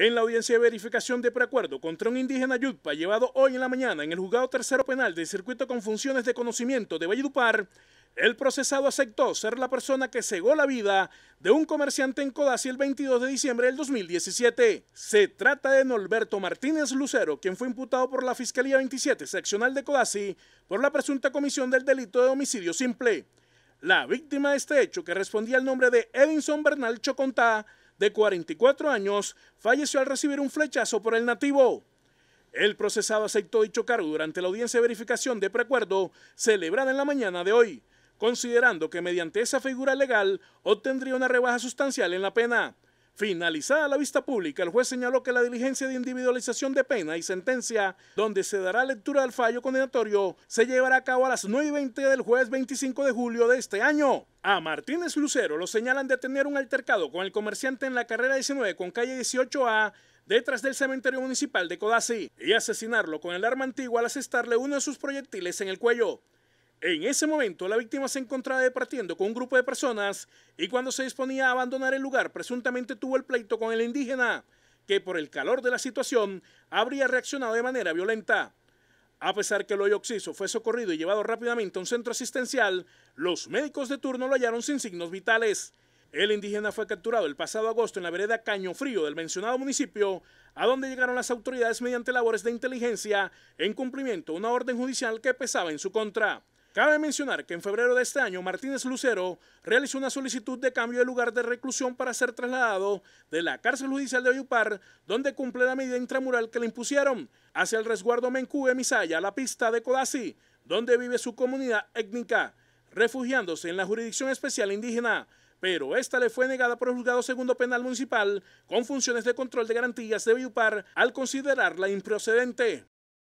En la audiencia de verificación de preacuerdo contra un indígena yutpa llevado hoy en la mañana en el juzgado tercero penal del circuito con funciones de conocimiento de Valledupar, el procesado aceptó ser la persona que cegó la vida de un comerciante en Codazzi el 22 de diciembre del 2017. Se trata de Norberto Martínez Lucero, quien fue imputado por la Fiscalía 27 Seccional de Codazzi por la presunta comisión del delito de homicidio simple. La víctima de este hecho, que respondía al nombre de Edinson Bernal Chocontá, de 44 años, falleció al recibir un flechazo por el nativo. El procesado aceptó dicho cargo durante la audiencia de verificación de precuerdo celebrada en la mañana de hoy, considerando que mediante esa figura legal obtendría una rebaja sustancial en la pena. Finalizada la vista pública, el juez señaló que la diligencia de individualización de pena y sentencia, donde se dará lectura del fallo condenatorio, se llevará a cabo a las 9 y 20 del jueves 25 de julio de este año. A Martínez Lucero lo señalan de tener un altercado con el comerciante en la carrera 19 con calle 18A detrás del cementerio municipal de Codazzi y asesinarlo con el arma antigua al asestarle uno de sus proyectiles en el cuello. En ese momento, la víctima se encontraba departiendo con un grupo de personas y cuando se disponía a abandonar el lugar, presuntamente tuvo el pleito con el indígena, que por el calor de la situación habría reaccionado de manera violenta. A pesar que el hoyo oxiso fue socorrido y llevado rápidamente a un centro asistencial, los médicos de turno lo hallaron sin signos vitales. El indígena fue capturado el pasado agosto en la vereda Caño Frío del mencionado municipio, a donde llegaron las autoridades mediante labores de inteligencia en cumplimiento de una orden judicial que pesaba en su contra. Cabe mencionar que en febrero de este año Martínez Lucero realizó una solicitud de cambio de lugar de reclusión para ser trasladado de la cárcel judicial de Oyupar, donde cumple la medida intramural que le impusieron, hacia el resguardo Mencube Misaya, la pista de Codazzi, donde vive su comunidad étnica, refugiándose en la jurisdicción especial indígena, pero esta le fue negada por el juzgado segundo penal municipal con funciones de control de garantías de Oyupar al considerarla improcedente.